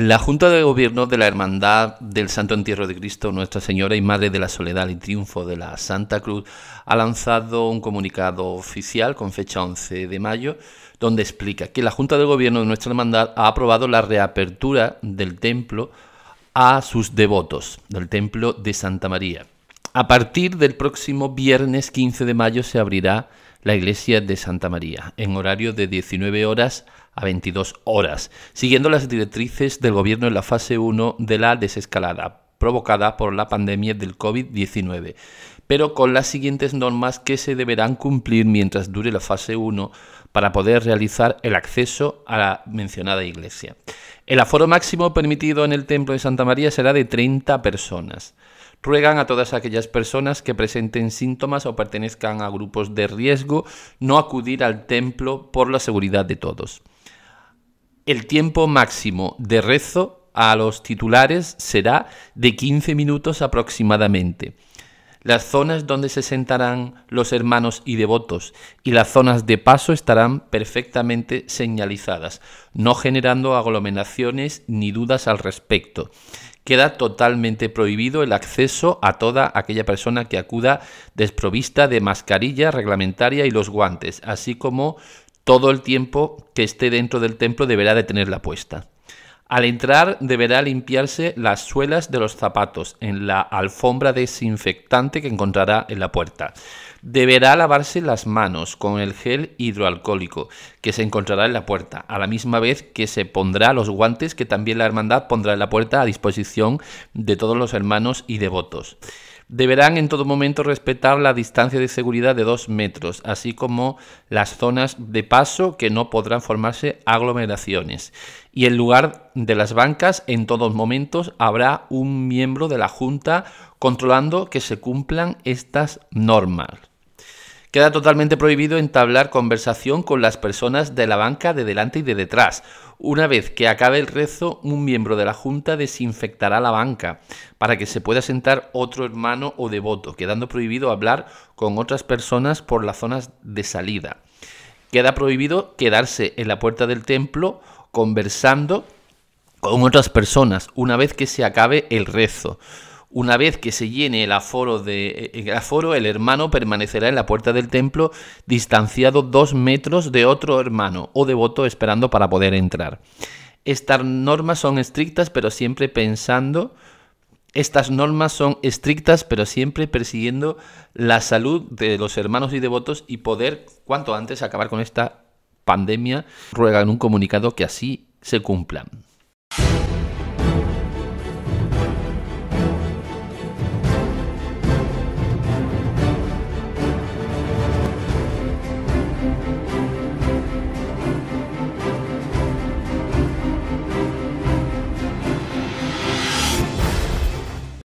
La Junta de Gobierno de la Hermandad del Santo Entierro de Cristo, Nuestra Señora y Madre de la Soledad y Triunfo de la Santa Cruz ha lanzado un comunicado oficial con fecha 11 de mayo donde explica que la Junta de Gobierno de nuestra Hermandad ha aprobado la reapertura del templo a sus devotos, del templo de Santa María. A partir del próximo viernes 15 de mayo se abrirá la iglesia de Santa María en horario de 19 horas a 22 horas, siguiendo las directrices del gobierno en la fase 1 de la desescalada provocada por la pandemia del COVID-19, pero con las siguientes normas que se deberán cumplir mientras dure la fase 1 para poder realizar el acceso a la mencionada iglesia. El aforo máximo permitido en el templo de Santa María será de 30 personas. Ruegan a todas aquellas personas que presenten síntomas o pertenezcan a grupos de riesgo no acudir al templo por la seguridad de todos. El tiempo máximo de rezo a los titulares será de 15 minutos aproximadamente. Las zonas donde se sentarán los hermanos y devotos y las zonas de paso estarán perfectamente señalizadas, no generando aglomeraciones ni dudas al respecto. Queda totalmente prohibido el acceso a toda aquella persona que acuda desprovista de mascarilla reglamentaria y los guantes, así como todo el tiempo que esté dentro del templo deberá de tenerla puesta. Al entrar deberá limpiarse las suelas de los zapatos en la alfombra desinfectante que encontrará en la puerta. Deberá lavarse las manos con el gel hidroalcohólico que se encontrará en la puerta, a la misma vez que se pondrá los guantes que también la hermandad pondrá en la puerta a disposición de todos los hermanos y devotos. Deberán en todo momento respetar la distancia de seguridad de 2 metros, así como las zonas de paso que no podrán formarse aglomeraciones. Y en lugar de las bancas, en todos momentos habrá un miembro de la Junta controlando que se cumplan estas normas. Queda totalmente prohibido entablar conversación con las personas de la banca de delante y de detrás. Una vez que acabe el rezo, un miembro de la Junta desinfectará la banca para que se pueda sentar otro hermano o devoto, quedando prohibido hablar con otras personas por las zonas de salida. Queda prohibido quedarse en la puerta del templo conversando con otras personas una vez que se acabe el rezo. Una vez que se llene el aforo, de, eh, el aforo, el hermano permanecerá en la puerta del templo distanciado dos metros de otro hermano o devoto esperando para poder entrar. Estas normas son estrictas, pero siempre pensando estas normas son estrictas, pero siempre persiguiendo la salud de los hermanos y devotos y poder cuanto antes acabar con esta pandemia. Ruegan un comunicado que así se cumplan.